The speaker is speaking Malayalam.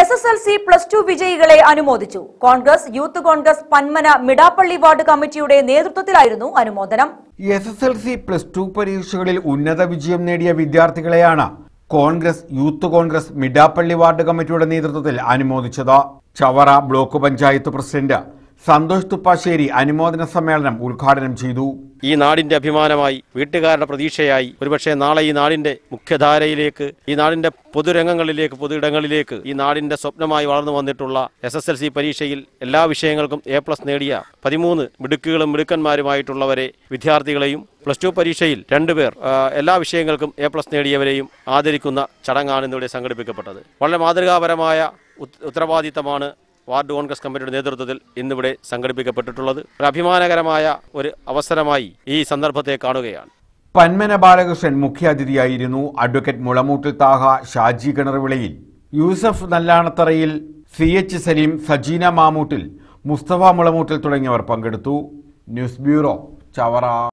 S S L C plus two വിജയികളെ അനുമോദിച്ചു കോൺഗ്രസ് യൂത്ത് കോൺഗ്രസ് പന്മന മിടാപ്പള്ളി വാർഡ് കമ്മിറ്റിയുടെ നേതൃത്വത്തിലായിരുന്നു അനുമോദനം S S L C plus two പരീക്ഷകളിൽ ഉന്നത വിജയം നേടിയ വിദ്യാർത്ഥികളെയാണ് കോൺഗ്രസ് യൂത്ത് കോൺഗ്രസ് മിടാപ്പള്ളി വാർഡ് കമ്മിറ്റിയുടെ നേതൃത്വത്തിൽ അനുമോദിച്ചത് ചവറ ബ്ലോക്ക് പഞ്ചായത്ത് പ്രസിഡന്റ് സന്തോഷ് തുപ്പാശ്ശേരി അനുമോദന സമ്മേളനം ഉദ്ഘാടനം ചെയ്തു ഈ നാടിന്റെ അഭിമാനമായി വീട്ടുകാരുടെ പ്രതീക്ഷയായി ഒരുപക്ഷെ നാളെ ഈ നാടിന്റെ മുഖ്യധാരയിലേക്ക് ഈ നാടിന്റെ പൊതുരംഗങ്ങളിലേക്ക് പൊതുയിടങ്ങളിലേക്ക് ഈ നാടിന്റെ സ്വപ്നമായി വളർന്നു വന്നിട്ടുള്ള എസ് എസ് എൽ സി പരീക്ഷയിൽ എല്ലാ വിഷയങ്ങൾക്കും എ പ്ലസ് നേടിയ പതിമൂന്ന് മിടുക്കുകളും മിടുക്കന്മാരുമായിട്ടുള്ളവരെ വിദ്യാർത്ഥികളെയും പ്ലസ് ടു പരീക്ഷയിൽ രണ്ടുപേർ എല്ലാ വിഷയങ്ങൾക്കും എ പ്ലസ് നേടിയവരെയും ആദരിക്കുന്ന ചടങ്ങാണ് ഇന്നിവിടെ സംഘടിപ്പിക്കപ്പെട്ടത് വളരെ മാതൃകാപരമായ ഉത്തരവാദിത്തമാണ് വാർഡ് കോൺഗ്രസ് കമ്മിറ്റിയുടെ നേതൃത്വത്തിൽ ഇന്നിവിടെ സംഘടിപ്പിക്കപ്പെട്ടിട്ടുള്ളത് ഒരു അഭിമാനകരമായ ഒരു അവസരമായി ഈ സന്ദർഭത്തെ കാണുകയാണ് പന്മന ബാലകൃഷ്ണൻ മുഖ്യാതിഥിയായിരുന്നു advocate Mulamoottil Thaha Shaji Kinaruvilayil Yusuf Nallanatharayil C H Saleem Sajeena Mamoottil Musthafa Mulamoottil തുടങ്ങിയവർ പങ്കെടുത്തു ന്യൂസ് ബ്യൂറോ ചവറ